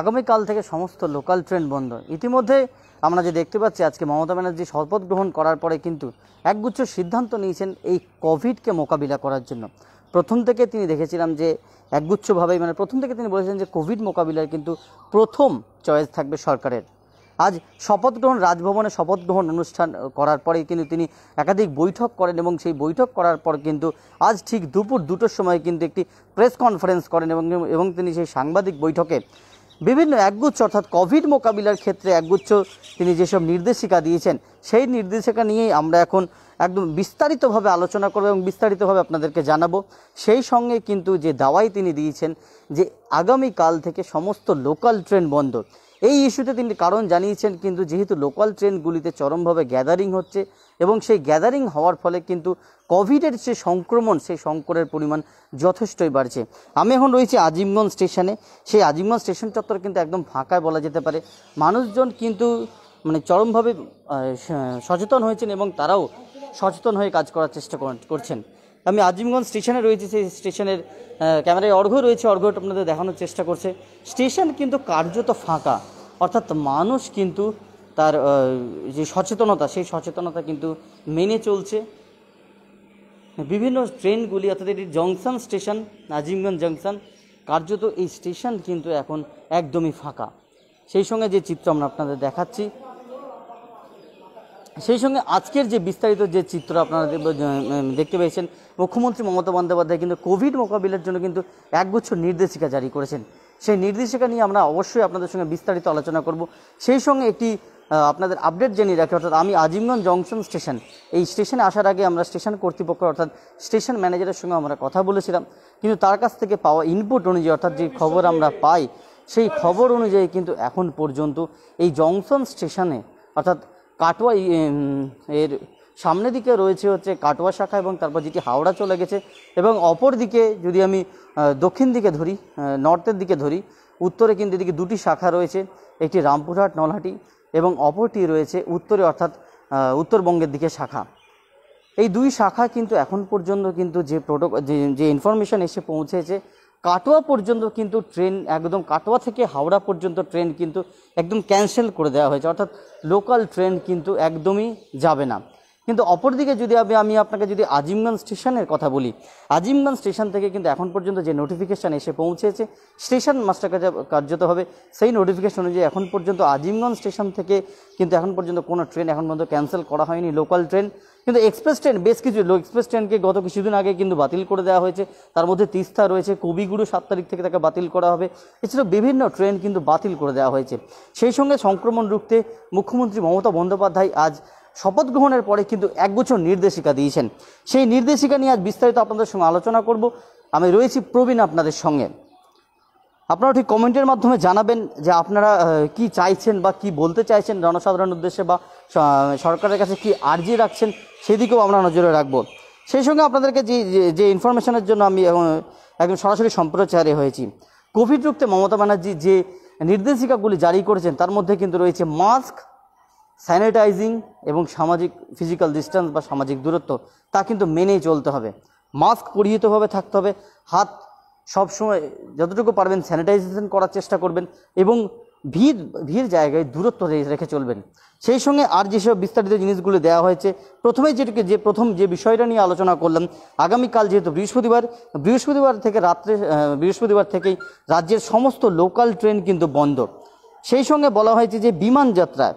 আগামীকাল থেকে সমস্ত লোকাল ট্রেন বন্ধ ইতিমধ্যে আমরা যে দেখতে পাচ্ছি আজকে মমতা ব্যানার্জি শপথ গ্রহণ করার পরে কিন্তু একগুচ্ছ সিদ্ধান্ত নিয়েছেন এই কোভিডকে মোকাবিলা করার জন্য প্রথম থেকে তিনি দেখেছিলাম যে একগুচ্ছভাবেই মানে প্রথম থেকে তিনি বলেছেন যে কোভিড মোকাবিলার কিন্তু প্রথম চয়েস থাকবে সরকারের আজ শপথ গ্রহণ রাজভবনে শপথ গ্রহণ অনুষ্ঠান করার পরে কিন্তু তিনি একাধিক বৈঠক করেন এবং সেই বৈঠক করার পর কিন্তু আজ ঠিক দুপুর দুটোর সময় কিন্তু একটি প্রেস কনফারেন্স করেন এবং এবং তিনি সেই সাংবাদিক বৈঠকে বিভিন্ন একগুচ্ছ অর্থাৎ কোভিড মোকাবিলার ক্ষেত্রে একগুচ্ছ তিনি যেসব নির্দেশিকা দিয়েছেন সেই নির্দেশিকা নিয়েই আমরা এখন একদম বিস্তারিতভাবে আলোচনা করব এবং বিস্তারিতভাবে আপনাদেরকে জানাবো সেই সঙ্গে কিন্তু যে দাওয়াই তিনি দিয়েছেন যে আগামীকাল থেকে সমস্ত লোকাল ট্রেন বন্ধ এই ইস্যুতে তিনি কারণ জানিয়েছেন কিন্তু যেহেতু লোকাল ট্রেনগুলিতে চরমভাবে গ্যাদারিং হচ্ছে এবং সেই গ্যাদারিং হওয়ার ফলে কিন্তু কোভিডের যে সংক্রমণ সেই সংকটের পরিমাণ যথেষ্টই বাড়ছে আমি এখন রয়েছি আজিমগঞ্জ স্টেশনে সেই আজিমগঞ্জ স্টেশন চত্বর কিন্তু একদম ফাঁকায় বলা যেতে পারে মানুষজন কিন্তু মানে চরমভাবে সচেতন হয়েছেন এবং তারাও সচেতন হয়ে কাজ করার চেষ্টা করছেন আমি আজিমগঞ্জ স্টেশনে রয়েছি সেই স্টেশনের ক্যামেরায় অর্ঘ রয়েছে অর্ঘ্যটা আপনাদের দেখানোর চেষ্টা করছে স্টেশন কিন্তু কার্যত ফাঁকা অর্থাৎ মানুষ কিন্তু তার যে সচেতনতা সেই সচেতনতা কিন্তু মেনে চলছে বিভিন্ন ট্রেনগুলি অর্থাৎ এটি জংশন স্টেশন নাজিমগঞ্জ জংশন কার্যত এই স্টেশন কিন্তু এখন একদমই ফাঁকা সেই সঙ্গে যে চিত্র আমরা আপনাদের দেখাচ্ছি সেই সঙ্গে আজকের যে বিস্তারিত যে চিত্র আপনারা দেখতে পেয়েছেন মুখ্যমন্ত্রী মমতা বন্দ্যোপাধ্যায় কিন্তু কোভিড মোকাবিলার জন্য কিন্তু একগুচ্ছ নির্দেশিকা জারি করেছেন সেই নির্দেশিকা নিয়ে আমরা অবশ্যই আপনাদের সঙ্গে বিস্তারিত আলোচনা করব সেই সঙ্গে একটি আপনাদের আপডেট জানিয়ে রাখি অর্থাৎ আমি আজিমগঞ্জ জংশন স্টেশন এই স্টেশনে আসার আগে আমরা স্টেশন কর্তৃপক্ষ অর্থাৎ স্টেশন ম্যানেজারের সঙ্গে আমরা কথা বলেছিলাম কিন্তু তার কাছ থেকে পাওয়া ইনপুট অনুযায়ী অর্থাৎ যে খবর আমরা পাই সেই খবর অনুযায়ী কিন্তু এখন পর্যন্ত এই জংশন স্টেশনে অর্থাৎ কাটোয়া এর সামনে দিকে রয়েছে হচ্ছে কাটোয়া শাখা এবং তারপর যেটি হাওড়া চলে গেছে এবং অপর দিকে যদি আমি দক্ষিণ দিকে ধরি নর্থের দিকে ধরি উত্তরে কিন্তু এদিকে দুটি শাখা রয়েছে একটি রামপুরহাট নলহাটি এবং অপরটি রয়েছে উত্তরে অর্থাৎ উত্তরবঙ্গের দিকে শাখা এই দুই শাখা কিন্তু এখন পর্যন্ত কিন্তু যে প্রোটো যে ইনফরমেশান এসে পৌঁছেছে কাটোয়া পর্যন্ত কিন্তু ট্রেন একদম কাটোয়া থেকে হাওড়া পর্যন্ত ট্রেন কিন্তু একদম ক্যান্সেল করে দেওয়া হয়েছে অর্থাৎ লোকাল ট্রেন কিন্তু একদমই যাবে না কিন্তু অপরদিকে যদি আমি আমি আপনাকে যদি আজিমগঞ্জ স্টেশনের কথা বলি আজিমগঞ্জ স্টেশন থেকে কিন্তু এখন পর্যন্ত যে নোটিফিকেশান এসে পৌঁছেছে স্টেশন মাস্টার কার্যত হবে সেই নোটিফিকেশান অনুযায়ী এখন পর্যন্ত আজিমগঞ্জ স্টেশন থেকে কিন্তু এখন পর্যন্ত কোনো ট্রেন এখন পর্যন্ত ক্যান্সেল করা হয়নি লোকাল ট্রেন কিন্তু এক্সপ্রেস ট্রেন বেশ কিছু এক্সপ্রেস ট্রেনকে গত কিছুদিন আগে কিন্তু বাতিল করে দেওয়া হয়েছে তার মধ্যে তিস্তা রয়েছে কবিগুরু সাত তারিখ থেকে তাকে বাতিল করা হবে এছাড়াও বিভিন্ন ট্রেন কিন্তু বাতিল করে দেওয়া হয়েছে সেই সঙ্গে সংক্রমণ রুখতে মুখ্যমন্ত্রী মমতা বন্দ্যোপাধ্যায় আজ শপথ গ্রহণের পরে কিন্তু একগুচ্ছ নির্দেশিকা দিয়েছেন সেই নির্দেশিকা নিয়ে আজ বিস্তারিত আপনাদের সঙ্গে আলোচনা করব আমি রয়েছি প্রবীণ আপনাদের সঙ্গে আপনারা ঠিক কমেন্টের মাধ্যমে জানাবেন যে আপনারা কি চাইছেন বা কি বলতে চাইছেন জনসাধারণ উদ্দেশ্যে বা সরকারের কাছে কি আর্জি রাখছেন সেদিকেও আমরা নজরে রাখবো সেই সঙ্গে আপনাদেরকে যে যে ইনফরমেশনের জন্য আমি একদম সরাসরি সম্প্রচারে হয়েছি কোভিড রুখতে মমতা ব্যানার্জি যে নির্দেশিকাগুলি জারি করেছেন তার মধ্যে কিন্তু রয়েছে মাস্ক স্যানিটাইজিং এবং সামাজিক ফিজিক্যাল ডিস্টেন্স বা সামাজিক দূরত্ব তা কিন্তু মেনেই চলতে হবে মাস্ক পরিহিতভাবে থাকতে হবে হাত সবসময় যতটুকু পারবেন স্যানিটাইজেশন করার চেষ্টা করবেন এবং ভিড় ভিড় জায়গায় দূরত্ব রেখে চলবেন সেই সঙ্গে আর যেসব বিস্তারিত জিনিসগুলো দেওয়া হয়েছে প্রথমে যেটিকে যে প্রথম যে বিষয়টা নিয়ে আলোচনা করলাম আগামীকাল যেহেতু বৃহস্পতিবার বৃহস্পতিবার থেকে রাত্রে বৃহস্পতিবার থেকেই রাজ্যের সমস্ত লোকাল ট্রেন কিন্তু বন্ধ সেই সঙ্গে বলা হয়েছে যে বিমান যাত্রায়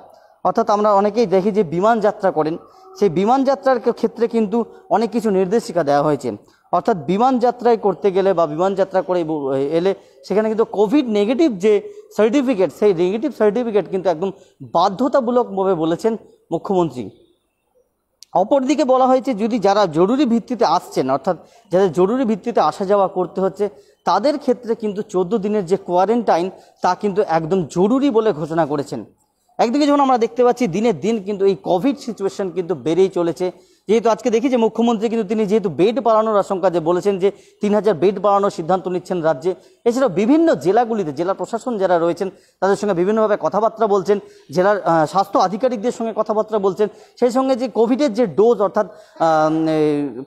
অর্থাৎ আমরা অনেকেই দেখি যে বিমান যাত্রা করেন সেই বিমান যাত্রার ক্ষেত্রে কিন্তু অনেক কিছু নির্দেশিকা দেওয়া হয়েছে অর্থাৎ বিমান যাত্রায় করতে গেলে বা বিমান যাত্রা করে এলে সেখানে কিন্তু কোভিড নেগেটিভ যে সার্টিফিকেট সেই নেগেটিভ সার্টিফিকেট কিন্তু একদম বাধ্যতামূলকভাবে বলেছেন মুখ্যমন্ত্রী অপরদিকে বলা হয়েছে যদি যারা জরুরি ভিত্তিতে আসছেন অর্থাৎ যাদের জরুরি ভিত্তিতে আসা যাওয়া করতে হচ্ছে তাদের ক্ষেত্রে কিন্তু চোদ্দো দিনের যে কোয়ারেন্টাইন তা কিন্তু একদম জরুরি বলে ঘোষণা করেছেন একদিকে যখন আমরা দেখতে পাচ্ছি দিনের দিন কিন্তু এই কোভিড সিচুয়েশন কিন্তু বেড়েই চলেছে যেহেতু আজকে দেখি যে মুখ্যমন্ত্রী কিন্তু তিনি যেহেতু বেড বাড়ানোর আশঙ্কা যে বলেছেন যে তিন হাজার বেড বাড়ানোর সিদ্ধান্ত নিচ্ছেন রাজ্যে এছাড়াও বিভিন্ন জেলাগুলিতে জেলা প্রশাসন যারা রয়েছেন তাদের সঙ্গে বিভিন্নভাবে কথাবার্তা বলছেন জেলার স্বাস্থ্য আধিকারিকদের সঙ্গে কথাবার্তা বলছেন সেই সঙ্গে যে কোভিডের যে ডোজ অর্থাৎ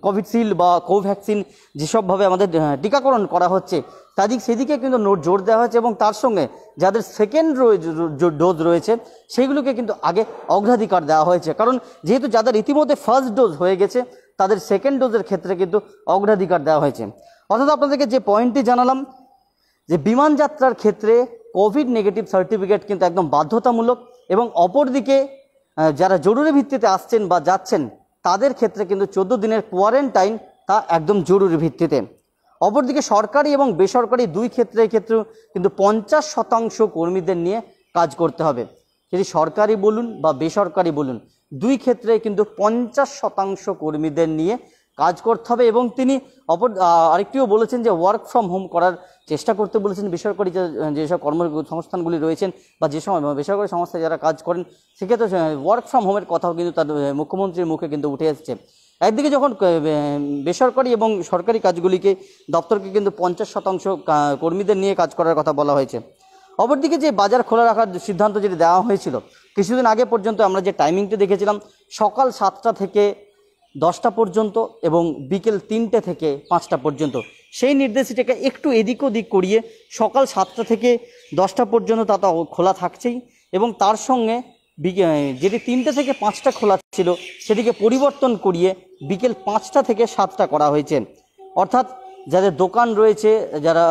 কোভিডশিল্ড বা কোভ্যাক্সিন যেসবভাবে আমাদের টিকাকরণ করা হচ্ছে তাদিক সেদিকে কিন্তু জোর দেওয়া হয়েছে এবং তার সঙ্গে যাদের সেকেন্ড ডোজ রয়েছে সেগুলোকে কিন্তু আগে অগ্রাধিকার দেওয়া হয়েছে কারণ যেহেতু যাদের ইতিমধ্যে ফার্স্ট ডোজ হয়ে গেছে তাদের সেকেন্ড ডোজের ক্ষেত্রে কিন্তু অগ্রাধিকার দেওয়া হয়েছে অর্থাৎ আপনাদেরকে যে পয়েন্টটি জানালাম যে বিমান যাত্রার ক্ষেত্রে কোভিড নেগেটিভ সার্টিফিকেট কিন্তু একদম বাধ্যতামূলক এবং অপরদিকে যারা জরুরি ভিত্তিতে আসছেন বা যাচ্ছেন তাদের ক্ষেত্রে কিন্তু চোদ্দো দিনের কোয়ারেন্টাইন তা একদম জরুরি ভিত্তিতে অপরদিকে সরকারি এবং বেসরকারি দুই ক্ষেত্রে ক্ষেত্রে কিন্তু পঞ্চাশ শতাংশ কর্মীদের নিয়ে কাজ করতে হবে সেটি সরকারি বলুন বা বেসরকারি বলুন দুই ক্ষেত্রে কিন্তু পঞ্চাশ শতাংশ কর্মীদের নিয়ে কাজ করতে হবে এবং তিনি অপর আরেকটিও বলেছেন যে ওয়ার্ক ফ্রম হোম করার চেষ্টা করতে বলেছেন বেসরকারি যেসব কর্মসংস্থানগুলি রয়েছেন বা যে সময় বেসরকারি সংস্থায় যারা কাজ করেন সেক্ষেত্রে ওয়ার্ক ফ্রম হোমের কথাও কিন্তু তার মুখ্যমন্ত্রীর মুখে কিন্তু উঠে এসছে একদিকে যখন বেসরকারি এবং সরকারি কাজগুলিকে দপ্তরকে কিন্তু পঞ্চাশ শতাংশ কর্মীদের নিয়ে কাজ করার কথা বলা হয়েছে অপরদিকে যে বাজার খোলা রাখার সিদ্ধান্ত যেটি দেওয়া হয়েছিল কিছুদিন আগে পর্যন্ত আমরা যে টাইমিংটি দেখেছিলাম সকাল সাতটা থেকে দশটা পর্যন্ত এবং বিকেল তিনটে থেকে পাঁচটা পর্যন্ত সেই নির্দেশিটাকে একটু এদিক ওদিক করিয়ে সকাল সাতটা থেকে দশটা পর্যন্ত তা খোলা থাকছেই এবং তার সঙ্গে যেটি তিনটে থেকে পাঁচটা খোলা ছিল সেটিকে পরিবর্তন করিয়ে বিকেল পাঁচটা থেকে সাতটা করা হয়েছে অর্থাৎ যাদের দোকান রয়েছে যারা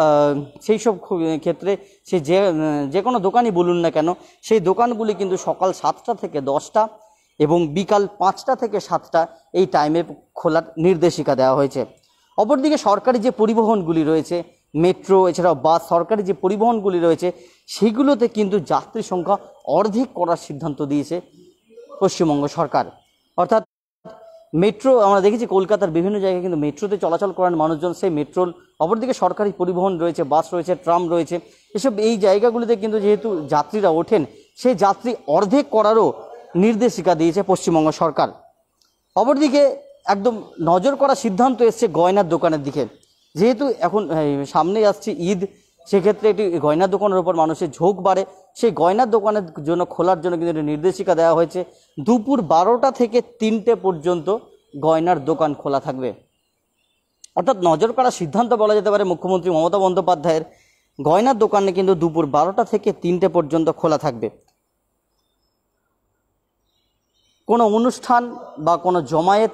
সেই সব ক্ষেত্রে সে যে যে কোনো দোকানই বলুন না কেন সেই দোকানগুলি কিন্তু সকাল সাতটা থেকে দশটা এবং বিকাল পাঁচটা থেকে সাতটা এই টাইমে খোলার নির্দেশিকা দেওয়া হয়েছে অপরদিকে সরকারি যে পরিবহনগুলি রয়েছে মেট্রো এছাড়াও বাস সরকারি যে পরিবহনগুলি রয়েছে সেগুলোতে কিন্তু যাত্রী সংখ্যা অর্ধেক করার সিদ্ধান্ত দিয়েছে পশ্চিমবঙ্গ সরকার অর্থাৎ মেট্রো আমরা দেখেছি কলকাতার বিভিন্ন জায়গায় কিন্তু মেট্রোতে চলাচল করার মানুষজন সেই মেট্রোল অপরদিকে সরকারি পরিবহন রয়েছে বাস রয়েছে ট্রাম রয়েছে এসব এই জায়গাগুলিতে কিন্তু যেহেতু যাত্রীরা ওঠেন সেই যাত্রী অর্ধেক করারও নির্দেশিকা দিয়েছে পশ্চিমবঙ্গ সরকার অপরদিকে একদম নজর করা সিদ্ধান্ত এসছে গয়নার দোকানের দিকে যেহেতু এখন সামনেই আসছে ঈদ সেক্ষেত্রে এটি গয়নার দোকানের ওপর মানুষের ঝোঁক বাড়ে সেই গয়নার দোকানের জন্য খোলার জন্য কিন্তু একটি নির্দেশিকা দেওয়া হয়েছে দুপুর বারোটা থেকে তিনটে পর্যন্ত গয়নার দোকান খোলা থাকবে অর্থাৎ নজর কাড়া সিদ্ধান্ত বলা যেতে পারে মুখ্যমন্ত্রী মমতা বন্দ্যোপাধ্যায়ের গয়নার দোকানে কিন্তু দুপুর বারোটা থেকে তিনটে পর্যন্ত খোলা থাকবে কোনো অনুষ্ঠান বা কোনো জমায়েত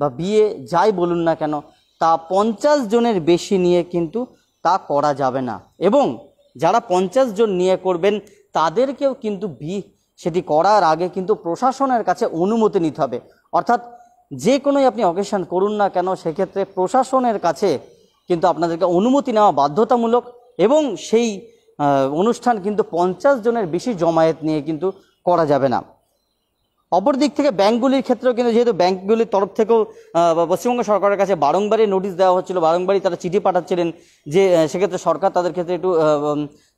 বা বিয়ে যাই বলুন না কেন তা পঞ্চাশ জনের বেশি নিয়ে কিন্তু তা করা যাবে না এবং যারা পঞ্চাশ জন নিয়ে করবেন তাদেরকেও কিন্তু বি সেটি করার আগে কিন্তু প্রশাসনের কাছে অনুমতি নিতে হবে অর্থাৎ যে কোনোই আপনি অকেশন করুন না কেন সেক্ষেত্রে প্রশাসনের কাছে কিন্তু আপনাদেরকে অনুমতি নেওয়া বাধ্যতামূলক এবং সেই অনুষ্ঠান কিন্তু পঞ্চাশ জনের বেশি জমায়েত নিয়ে কিন্তু করা যাবে না অপর দিক থেকে ব্যাঙ্কগুলির ক্ষেত্রেও কিন্তু যেহেতু ব্যাঙ্কগুলির তরফ থেকেও পশ্চিমবঙ্গ সরকারের কাছে বারংবারই নোটিশ দেওয়া হচ্ছিল বারংবারই তারা চিঠি পাঠাচ্ছিলেন যে সেক্ষেত্রে সরকার তাদের ক্ষেত্রে একটু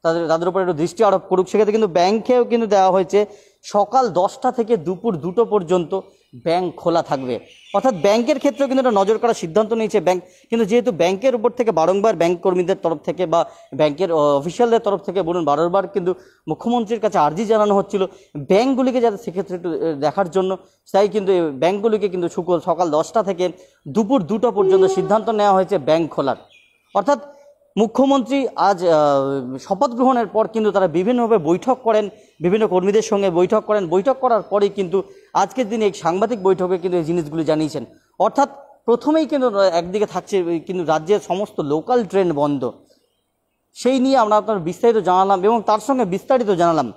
তাদের তাদের উপর একটু দৃষ্টি আরোপ করুক সেক্ষেত্রে কিন্তু ব্যাঙ্কেও কিন্তু দেওয়া হয়েছে সকাল দশটা থেকে দুপুর দুটো পর্যন্ত ব্যাংক খোলা থাকবে অর্থাৎ ব্যাংকের ক্ষেত্রেও কিন্তু এটা নজর করার সিদ্ধান্ত নিয়েছে ব্যাংক কিন্তু যেহেতু ব্যাংকের উপর থেকে বারংবার ব্যাংক কর্মীদের তরফ থেকে বা ব্যাংকের অফিসিয়ালদের তরফ থেকে বলুন বারবার কিন্তু মুখ্যমন্ত্রীর কাছে আর্জি জানানো হচ্ছিল ব্যাংকগুলিকে যাতে সেক্ষেত্রে একটু দেখার জন্য তাই কিন্তু ব্যাংকগুলিকে কিন্তু সকাল দশটা থেকে দুপুর দুটো পর্যন্ত সিদ্ধান্ত নেওয়া হয়েছে ব্যাংক খোলার অর্থাৎ মুখ্যমন্ত্রী আজ শপথ গ্রহণের পর কিন্তু তারা বিভিন্নভাবে বৈঠক করেন বিভিন্ন কর্মীদের সঙ্গে বৈঠক করেন বৈঠক করার পরেই কিন্তু আজকের দিনে এই সাংবাদিক বৈঠকে কিন্তু এই জিনিসগুলি জানিয়েছেন অর্থাৎ প্রথমেই কিন্তু একদিকে থাকছে কিন্তু রাজ্যের সমস্ত লোকাল ট্রেন বন্ধ সেই নিয়ে আমরা আপনার বিস্তারিত জানালাম এবং তার সঙ্গে বিস্তারিত জানালাম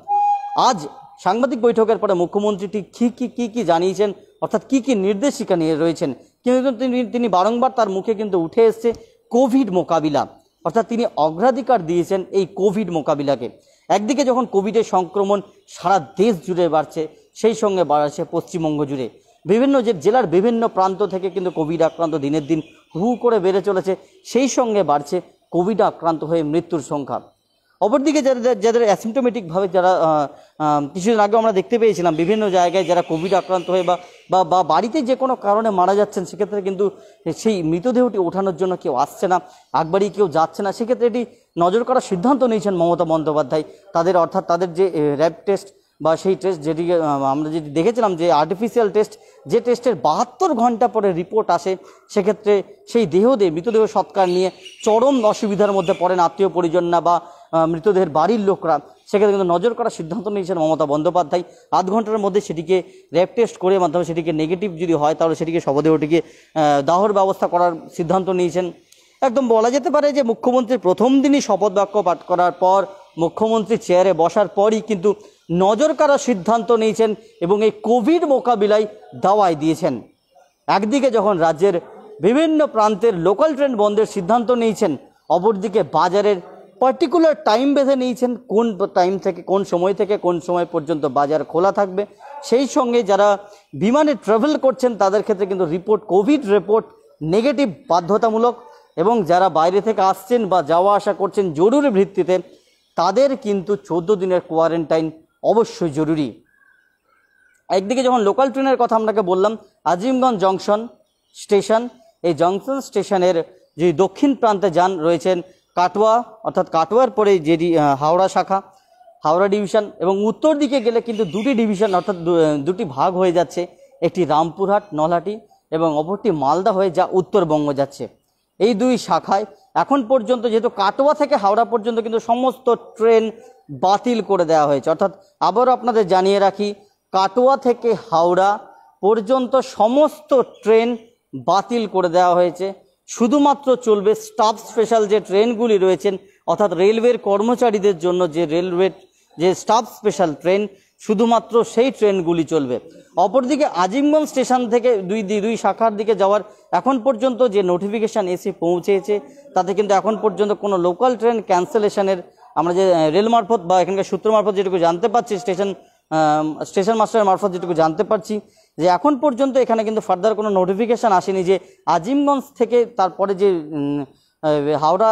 আজ সাংবাদিক বৈঠকের পরে মুখ্যমন্ত্রী ঠিক কী কী কী কী জানিয়েছেন অর্থাৎ কী কী নির্দেশিকা নিয়ে রয়েছেন কিন্তু তিনি তিনি বারংবার তার মুখে কিন্তু উঠে এসছে কোভিড মোকাবিলা অর্থাৎ তিনি অগ্রাধিকার দিয়েছেন এই কোভিড মোকাবিলাকে একদিকে যখন কোভিডের সংক্রমণ সারা দেশ জুড়ে বাড়ছে সেই সঙ্গে বাড়াচ্ছে পশ্চিমবঙ্গ জুড়ে বিভিন্ন যে জেলার বিভিন্ন প্রান্ত থেকে কিন্তু কোভিড আক্রান্ত দিনের দিন হু করে বেড়ে চলেছে সেই সঙ্গে বাড়ছে কোভিড আক্রান্ত হয়ে মৃত্যুর সংখ্যা অপরদিকে যাদের যাদের অ্যাসিমটোমেটিকভাবে যারা কিছুদিন আগেও আমরা দেখতে পেয়েছিলাম বিভিন্ন জায়গায় যারা কোভিড আক্রান্ত হয়ে বা বা বাড়িতে যে কোনো কারণে মারা যাচ্ছেন সেক্ষেত্রে কিন্তু সেই মৃতদেহটি ওঠানোর জন্য কেউ আসছে না আগবাড়িয়ে কেউ যাচ্ছে না সেক্ষেত্রে এটি নজর করার সিদ্ধান্ত নিয়েছেন মমতা বন্দ্যোপাধ্যায় তাদের অর্থাৎ তাদের যে র্যাব টেস্ট বা সেই টেস্ট যেটি আমরা যেটি দেখেছিলাম যে আর্টিফিশিয়াল টেস্ট যে টেস্টের বাহাত্তর ঘন্টা পরে রিপোর্ট আসে সেক্ষেত্রে সেই দেহ দিয়ে মৃতদেহ সৎকার নিয়ে চরম অসুবিধার মধ্যে পড়েন আত্মীয় পরিজন না বা মৃতদেহের বাড়ির লোকরা সেক্ষেত্রে কিন্তু নজর করার সিদ্ধান্ত নিয়েছেন মমতা বন্দ্যোপাধ্যায় আধ ঘন্টার মধ্যে সেটিকে র্যাপ টেস্ট করে মাধ্যমে সেটিকে নেগেটিভ যদি হয় তাহলে সেটিকে শবদেহটিকে দাহর ব্যবস্থা করার সিদ্ধান্ত নিয়েছেন একদম বলা যেতে পারে যে মুখ্যমন্ত্রীর প্রথম দিনই শপথ বাক্য পাঠ করার পর মুখ্যমন্ত্রী চেয়ারে বসার পরই কিন্তু নজর কাড়ার সিদ্ধান্ত নিয়েছেন এবং এই কোভিড মোকাবিলায় দাওয়াই দিয়েছেন একদিকে যখন রাজ্যের বিভিন্ন প্রান্তের লোকাল ট্রেন বন্ধের সিদ্ধান্ত নিয়েছেন অপরদিকে বাজারের পার্টিকুলার টাইম বেঁধে নিয়েছেন কোন টাইম থেকে কোন সময় থেকে কোন সময় পর্যন্ত বাজার খোলা থাকবে সেই সঙ্গে যারা বিমানে ট্রাভেল করছেন তাদের ক্ষেত্রে কিন্তু রিপোর্ট কোভিড রিপোর্ট নেগেটিভ বাধ্যতামূলক এবং যারা বাইরে থেকে আসছেন বা যাওয়া আসা করছেন জরুরি ভিত্তিতে তাদের কিন্তু চোদ্দ দিনের কোয়ারেন্টাইন অবশ্যই জরুরি একদিকে যখন লোকাল ট্রেনের কথা আপনাকে বললাম আজিমগঞ্জ জংশন স্টেশন এই জংশন স্টেশনের যে দক্ষিণ প্রান্তে যান রয়েছেন কাটোয়া অর্থাৎ কাটোয়ার পরে যে হাওড়া শাখা হাওড়া ডিভিশন এবং উত্তর দিকে গেলে কিন্তু দুটি ডিভিশন অর্থাৎ দুটি ভাগ হয়ে যাচ্ছে একটি রামপুরহাট নলহাটি এবং অপরটি মালদা হয়ে যা উত্তরবঙ্গ যাচ্ছে এই দুই শাখায় এখন পর্যন্ত যেহেতু কাটোয়া থেকে হাওড়া পর্যন্ত কিন্তু সমস্ত ট্রেন বাতিল করে দেওয়া হয়েছে অর্থাৎ আবারও আপনাদের জানিয়ে রাখি কাটোয়া থেকে হাওড়া পর্যন্ত সমস্ত ট্রেন বাতিল করে দেওয়া হয়েছে শুধুমাত্র চলবে স্টাফ স্পেশাল যে ট্রেনগুলি রয়েছেন অর্থাৎ রেলওয়ের কর্মচারীদের জন্য যে রেলওয়ে যে স্টাফ স্পেশাল ট্রেন শুধুমাত্র সেই ট্রেনগুলি চলবে অপরদিকে আজিমগঞ্জ স্টেশন থেকে দুই দুই শাখার দিকে যাওয়ার এখন পর্যন্ত যে নোটিফিকেশান এসে পৌঁছেছে তাতে কিন্তু এখন পর্যন্ত কোনো লোকাল ট্রেন ক্যান্সেলেশনের আমরা যে রেল মারফত বা এখানকার সূত্র মারফত যেটুকু জানতে পারছি স্টেশন স্টেশন মাস্টারের মারফত যেটুকু জানতে পারছি যে এখন পর্যন্ত এখানে কিন্তু ফার্দার কোনো নোটিফিকেশান আসেনি যে আজিমগঞ্জ থেকে তারপরে যে হাওড়া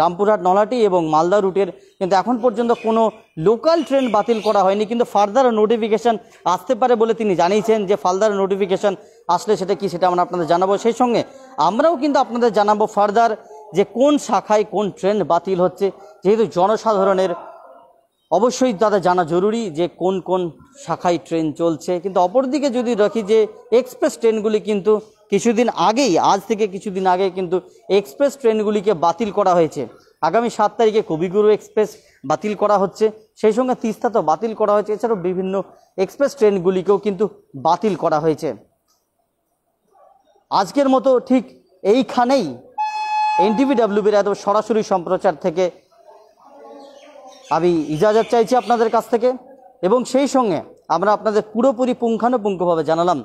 রামপুরহাট নলাটি এবং মালদা রুটের কিন্তু এখন পর্যন্ত কোনো লোকাল ট্রেন বাতিল করা হয়নি কিন্তু ফার্দার নোটিফিকেশান আসতে পারে বলে তিনি জানিয়েছেন যে ফার্দার নোটিফিকেশান আসলে সেটা কি সেটা আমরা আপনাদের জানাবো সেই সঙ্গে আমরাও কিন্তু আপনাদের জানাবো ফার্দার যে কোন শাখায় কোন ট্রেন বাতিল হচ্ছে যেহেতু জনসাধারণের অবশ্যই দাদা জানা জরুরি যে কোন কোন শাখায় ট্রেন চলছে কিন্তু অপরদিকে যদি রাখি যে এক্সপ্রেস ট্রেনগুলি কিন্তু কিছুদিন আগেই আজ থেকে কিছুদিন আগে কিন্তু এক্সপ্রেস ট্রেনগুলিকে বাতিল করা হয়েছে আগামী সাত তারিখে কবিগুরু এক্সপ্রেস বাতিল করা হচ্ছে সেই সঙ্গে তিস্তা তো বাতিল করা হয়েছে এছাড়াও বিভিন্ন এক্সপ্রেস ট্রেনগুলিকেও কিন্তু বাতিল করা হয়েছে আজকের মতো ঠিক এইখানেই এনটিভি ডাব্লিউবির এত সরাসরি সম্প্রচার থেকে আমি ইজাজত চাইছি আপনাদের কাছ থেকে এবং সেই সঙ্গে আমরা আপনাদের পুরোপুরি পুঙ্খানুপুঙ্খভাবে জানালাম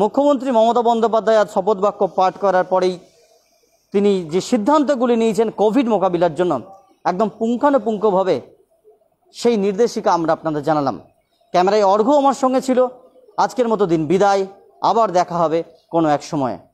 মুখ্যমন্ত্রী মমতা বন্দ্যোপাধ্যায় আজ শপথ বাক্য পাঠ করার পরেই তিনি যে সিদ্ধান্তগুলি নিয়েছেন কোভিড মোকাবিলার জন্য একদম পুঙ্খানুপুঙ্খভাবে সেই নির্দেশিকা আমরা আপনাদের জানালাম ক্যামেরায় অর্ঘ আমার সঙ্গে ছিল আজকের মতো দিন বিদায় আবার দেখা হবে কোনো এক সময়ে